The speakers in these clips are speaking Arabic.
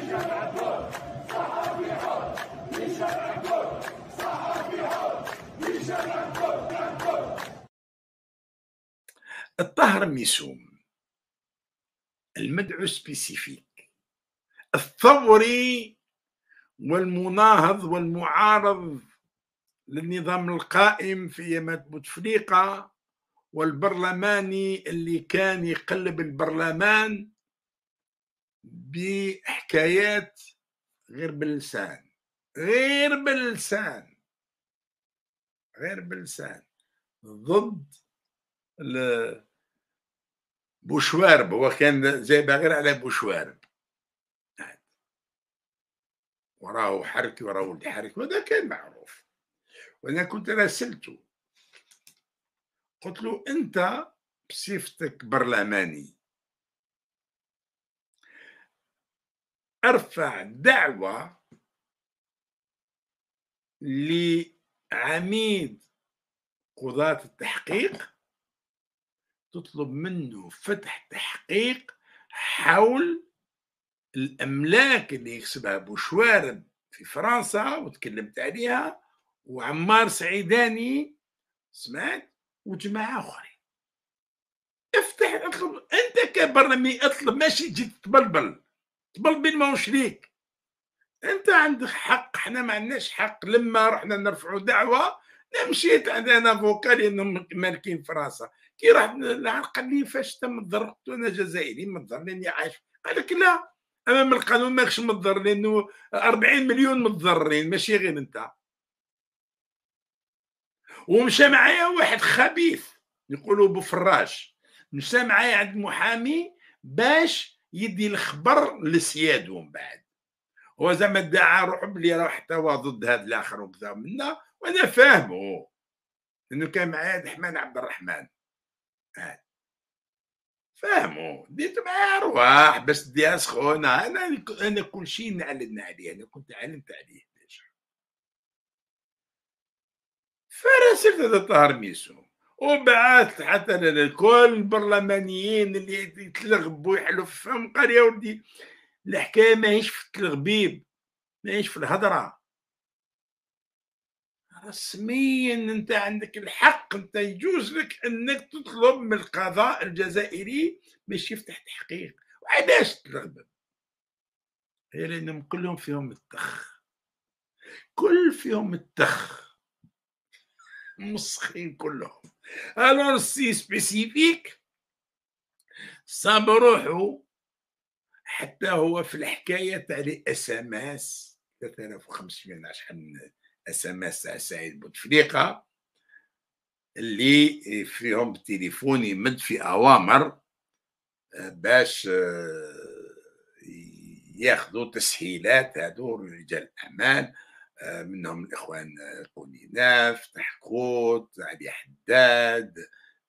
صحفي حر صحفي حر الطهر ميسوم المدعو سبيسيفيك الثوري والمناهض والمعارض للنظام القائم في يمات بوتفليقة والبرلماني اللي كان يقلب البرلمان بحكايات غير باللسان غير باللسان غير باللسان ضد بوشوارب هو كان زي غير على بوشوارب وراه حركي وراه ولد حركي وهذا كان معروف وانا كنت راسلته قلت له انت بصفتك برلماني ارفع دعوه لعميد قضاة التحقيق تطلب منه فتح تحقيق حول الاملاك اللي يكسبها بوشوارب في فرنسا وتكلمت عليها وعمار سعيداني سمعت وجماعه اخرين افتح اطلب انت كبرنامي اطلب ماشي جيت تبلبل تبل بين ماهوش ليك انت عندك حق حنا ما عندناش حق لما رحنا نرفعوا دعوه مشيت عند انا فوكا لانهم مالكين في راسها كي رحت قال لي فاش انت مضر قلت انا جزائري مضر لاني عايش قال لك لا امام القانون ماكش متضر لانه 40 مليون متضررين ماشي غير انت ومشى معايا واحد خبيث يقولوا بفراش مشى معايا عند محامي باش يدي الخبر لسيادو من بعد هو زعما ادعى روحو بلي راه حتى هو ضد هذا الاخر وكذا منا وانا فاهمه انه كان معايا الرحمن عبد الرحمن آه. فاهمو ديت معاه ارواح باش ديها سخونه انا انا كل شيء نعلن عليه انا كنت علمت عليه ديجا فراسلت هذا طاهر ميسون وبعث حتى لكل البرلمانيين اللي يتلغبوا يحلوا في فم قال يا ولدي الحكايه ماهيش في التلغبيب ماهيش في الهضره رسميا انت عندك الحق انت يجوز لك انك تطلب من القضاء الجزائري باش يفتح تحقيق وعلاش تلغبب هي لانهم كلهم فيهم التخ كل فيهم التخ مسخين كلهم الور سي سبيسيفيك صاب روحو حتى هو في الحكايه تاع لي اس ام اس 3500 شحال اس ام اس تاع سعيد بوتفليقه اللي فيهم التليفون يمد في اوامر آه، باش آه، ياخذوا تسهيلات هذو رجال الاعمال آه، منهم الإخوان طوني آه، ناف تحقوط علي حداد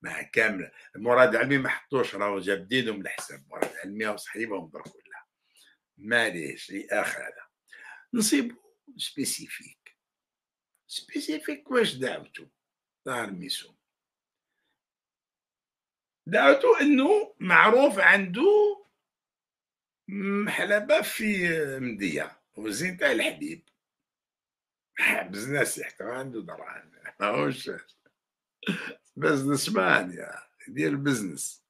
مع كامل مراد علمي ما حطوش راهو جابدينهم الحساب مراد علمي وصحيبهم درك كلها معليش اخر هذا نصيبو سبيسيفيك سبيسيفيك واش دعوتو دار ميسو دعوتو انه معروف عنده محلبه في مدية وزين تاع الحبيب بزنس يحكي ما عنده درعان ماهوش هوش بزنس مان يا يدير بزنس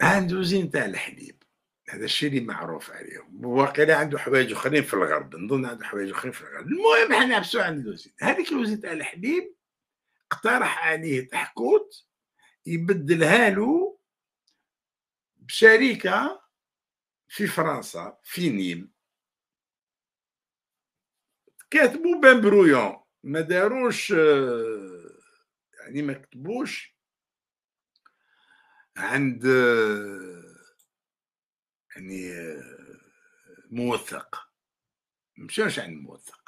عنده زين تاع الحليب هذا الشيء اللي معروف عليهم وواقيلا عنده حوايج اخرين في الغرب نظن عنده حوايج اخرين في الغرب المهم حنا نفسو عن زين هذيك الوزين تاع الحليب اقترح عليه تحكوت يبدلها له بشركه في فرنسا في نيم كاتبوا بان برويون ما داروش آه، يعني ما كتبوش عند آه، يعني آه، موثق مشاش عند موثق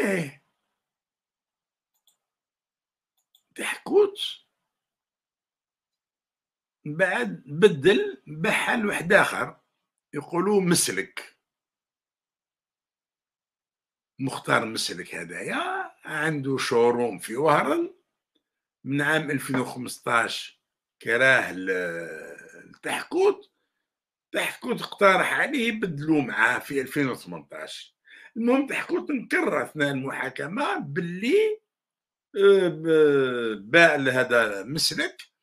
ايه تحكوت بعد بدل بحل واحد اخر يقولوا مسلك مختار مسلك هدايا عنده شوروم في وهران من عام 2015 كراه التحكوت تحكوت اقترح عليه بدلوا معاه في 2018 المهم تحكوت نكر اثناء المحاكمه باللي آه، باع لهذا مسلك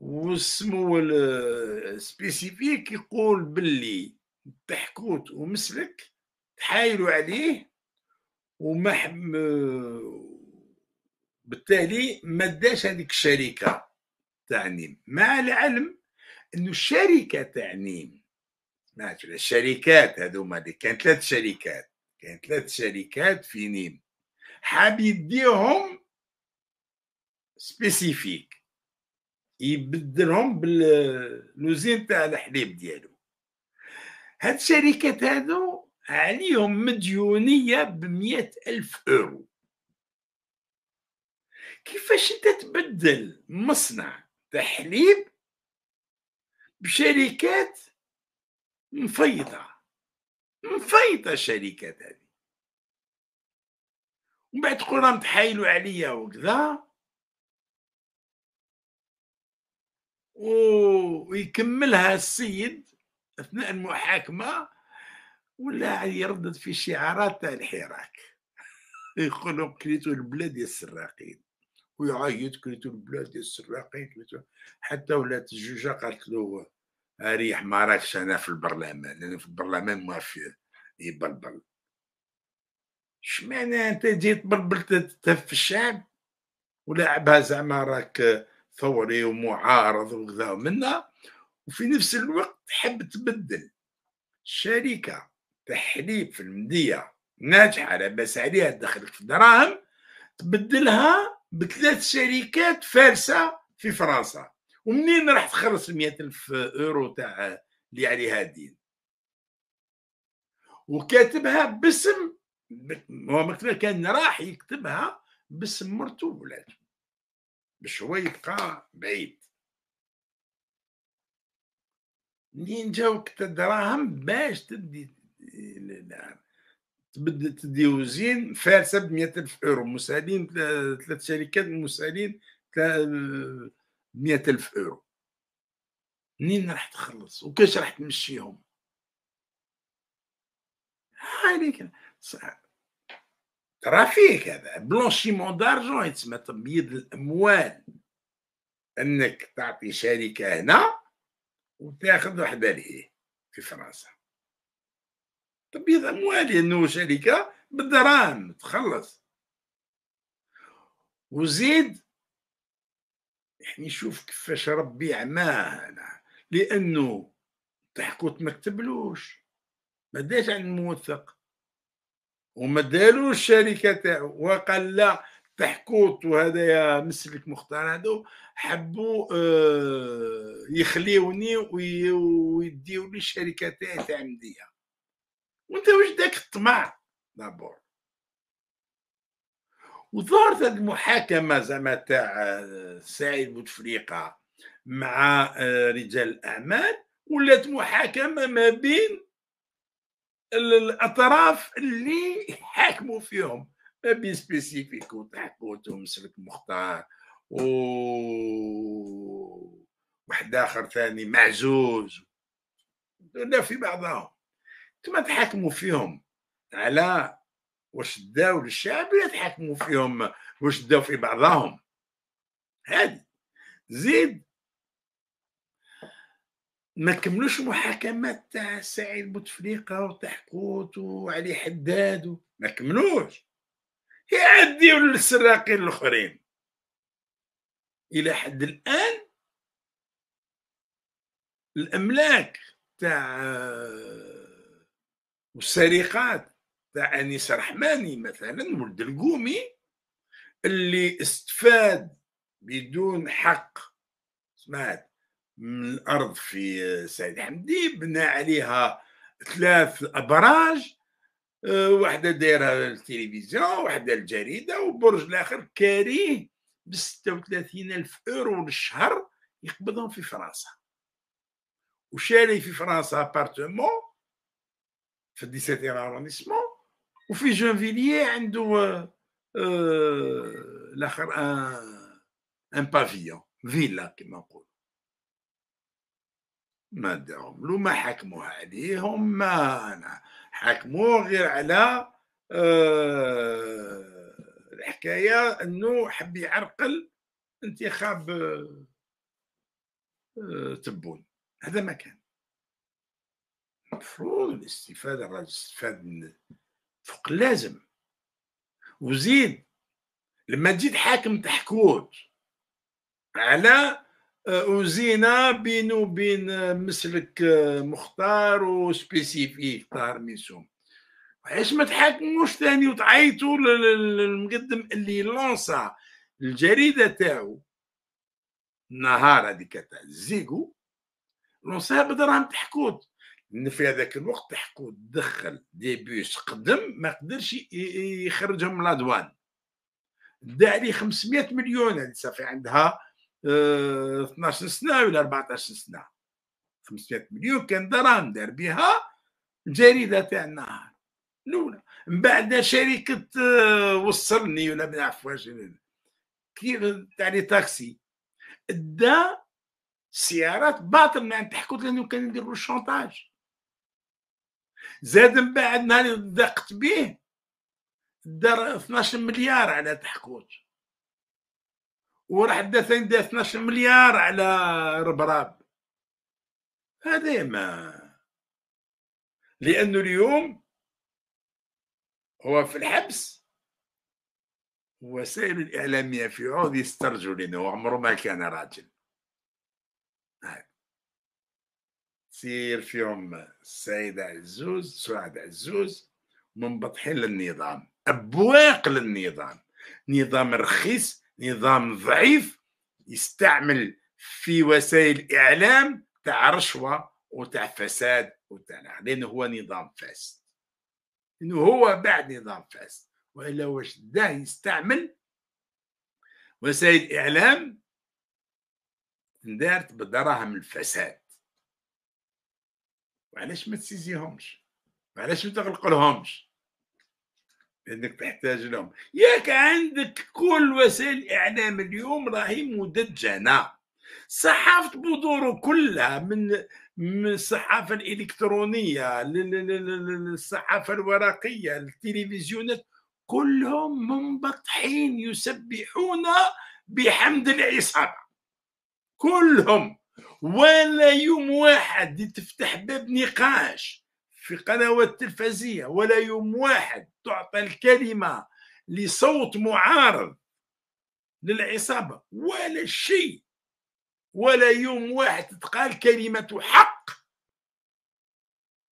واسمو السبيسيفيك يقول باللي تحكوت ومسلك تحايلوا عليه ومحم بالتالي ما داش هذيك الشركه تاع نيم مع العلم انه الشركه تاع نيم الشركات هذوما اللي كان ثلاث شركات كان ثلاث شركات في نيم حاب يديهم سبيسيفيك يبدلهم باللوزين تاع الحليب ديالو هاد الشركات هادو عليهم مديونيه بمئة ألف أورو كيفاش انت تبدل مصنع تاع حليب بشركات مفيضه مفيضه الشركات هذه ومن بعد تقول راهم تحايلوا عليا وكذا ويكملها السيد اثناء المحاكمه ولا يردد في شعارات تاع الحراك يقولوا كريتو البلاد يا السراقين ويعيط كريتو البلاد يا السراقين حتى ولات الجوجه قالت له اريح راكش انا في البرلمان لان في البرلمان ما في يبلبل شمعنا انت جيت بلبلت تهف الشعب ولعبها زعما راك ثوري إيه ومعارض وكذا منا وفي نفس الوقت تحب تبدل شركة تحليب في المدية ناجحة لاباس عليها دخلك في دراهم تبدلها بثلاث شركات فارسة في فرنسا ومنين راح تخلص مئة ألف أورو تاع اللي عليها دين وكاتبها باسم هو كان راح يكتبها باسم مرته ولاده باش هو يبقى بعيد منين جاوك الدراهم باش تدي تبدل تديوزين فارسه ب ألف اورو مسالين ثلاث شركات مسالين ب ألف اورو منين راح تخلص وكاش راح تمشيهم عليك صعب ترافيك هذا بلونشيمون دارجون يتسمى تبييض الاموال انك تعطي شركه هنا وتاخذ وحده ليه في فرنسا تبييض اموال لانه شركه بالدراهم تخلص وزيد يعني شوف كيفاش ربي عماه لانه تحكوا تمكتبلوش ما داش عن الموثق وما دالو الشركه تاعو وقال لا تحكوط وهذا يا مسلك مختار هذا حبوا آه، يخليوني ويديوا لي الشركه تاعي تاع مديه وانت واش داك الطمع دابور وظهرت هذه المحاكمه زعما تاع آه، سعيد بوتفليقه مع آه، رجال الاعمال ولات محاكمه ما بين الاطراف اللي حاكموا فيهم ما بين سبيسيفيك وتحقوت ومسلك مختار و واحد اخر ثاني معزوز ولا في بعضهم انتم تحكموا فيهم على واش داو للشعب ولا تحكموا فيهم واش داو في بعضهم هادي زيد ما كملوش محاكمات تاع سعيد بوتفليقه وتحقوت وعلي حداد و... ما كملوش يعديوا للسراقين الاخرين الى حد الان الاملاك تاع والسرقات تاع انيس رحماني مثلا ولد القومي اللي استفاد بدون حق سمعت من الارض في سيد حمدي بنى عليها ثلاث ابراج آه، واحده دايره التلفزيون واحده الجريده وبرج الاخر كاريه ب 36 الف اورو للشهر يقبضهم في فرنسا وشاري في فرنسا ابارتمون في 17 ارونيسمون وفي جونفيليي عنده آه، آه، الاخر ان ان بافيون فيلا كما نقول ما دعملوا ما حكموها عليهم ما أنا حكموه غير على آه، الحكاية أنه حب يعرقل انتخاب آه، آه، تبون هذا ما كان المفروض الاستفادة الراجل استفاد فوق لازم وزيد لما تزيد حاكم تحكوت على أه، وزينا بين وبين أه، مسلك أه، مختار وسبيسيفيك طار ميسوم علاش ما تحاكموش ثاني وتعيطوا للمقدم اللي لونسا الجريده تاعو النهار هذيك تاع الزيكو لونسا بدراهم تحكوت في هذاك الوقت تحكو دخل دي بوس قدم ما قدرش يخرجهم من لادوان دا عليه 500 مليون هذه صافي عندها 12 آه، سنه ولا 14 سنه 500 مليون كان درهم دار بها الجريده تاع النهار الاولى من بعد شركه آه، وصلني ولا من عفوا كي تاع لي تاكسي دا سيارات باطل ما يعني تحكوت لانه كان يديروا الشونتاج زاد من بعد نهار دقت به دار 12 مليار على تحكوت وراح داسين دا 12 مليار على ربراب هذا ما لانه اليوم هو في الحبس وسائل الاعلاميه في عوض يسترجوا لانه عمره ما كان راجل سير فيهم السيد عزوز سعاد عزوز منبطحين للنظام ابواق للنظام نظام رخيص نظام ضعيف يستعمل في وسائل الاعلام تاع رشوه وتاع فساد وتاع لانه هو نظام فاسد انه هو بعد نظام فاسد والا واش ده يستعمل وسائل الاعلام دارت بدراهم الفساد وعلاش ما تسيزيهمش وعلاش ما تغلقلهمش لانك تحتاج لهم ياك عندك كل وسائل الاعلام اليوم راهي مدجنه صحافه بودورو كلها من من الصحافه الالكترونيه للصحافه الورقيه التلفزيونات كلهم منبطحين يسبحون بحمد العصابه كلهم ولا يوم واحد تفتح باب نقاش في قنوات تلفزية ولا يوم واحد تعطى الكلمة لصوت معارض للعصابة ولا شيء ولا يوم واحد تقال كلمة حق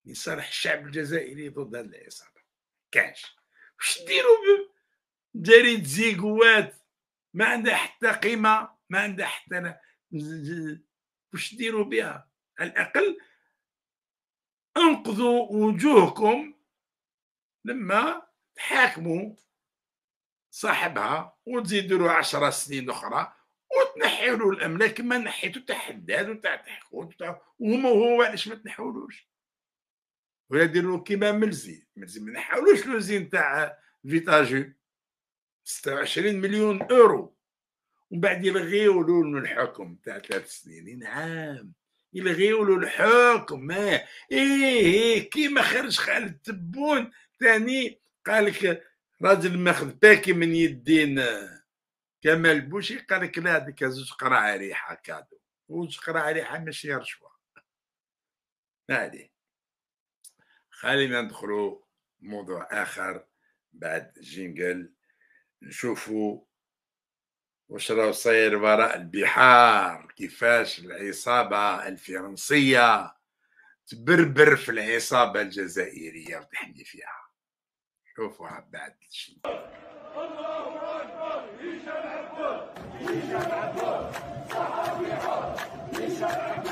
لصالح الشعب الجزائري ضد هذه العصابة كاش واش ديروا جريد زيقوات ما عندها حتى قيمة ما عندها حتى واش ديروا بها على الأقل انقذوا وجوهكم لما تحاكموا صاحبها وتزيدوا عشرة سنين اخرى وتنحيوا له الاملاك كما نحيتوا تاع حداد وتاع تحقوت وهما هو علاش ما تنحولوش ولا ديروا كيما ملزي ملزي ما نحاولوش لوزين تاع فيتاجو 26 مليون اورو ومن بعد يلغيوا له الحكم تاع ثلاث سنين عام يلغيوا له الحكم ايه ايه كيما خرج خالد تبون ثاني قالك راجل ماخذ باكي من يدين كمال بوشي قالك لا هذيك زوج قراع ريحه كادو زوج قراع ريحه ماشي رشوه ما عليه خلينا ندخلوا موضوع اخر بعد جينجل نشوفوا وش راه صاير وراء البحار كيفاش العصابة الفرنسية تبربر في العصابة الجزائرية وتحمي فيها شوفوا بعد الشيء الله أكبر هشام هشام صحابي حر هشام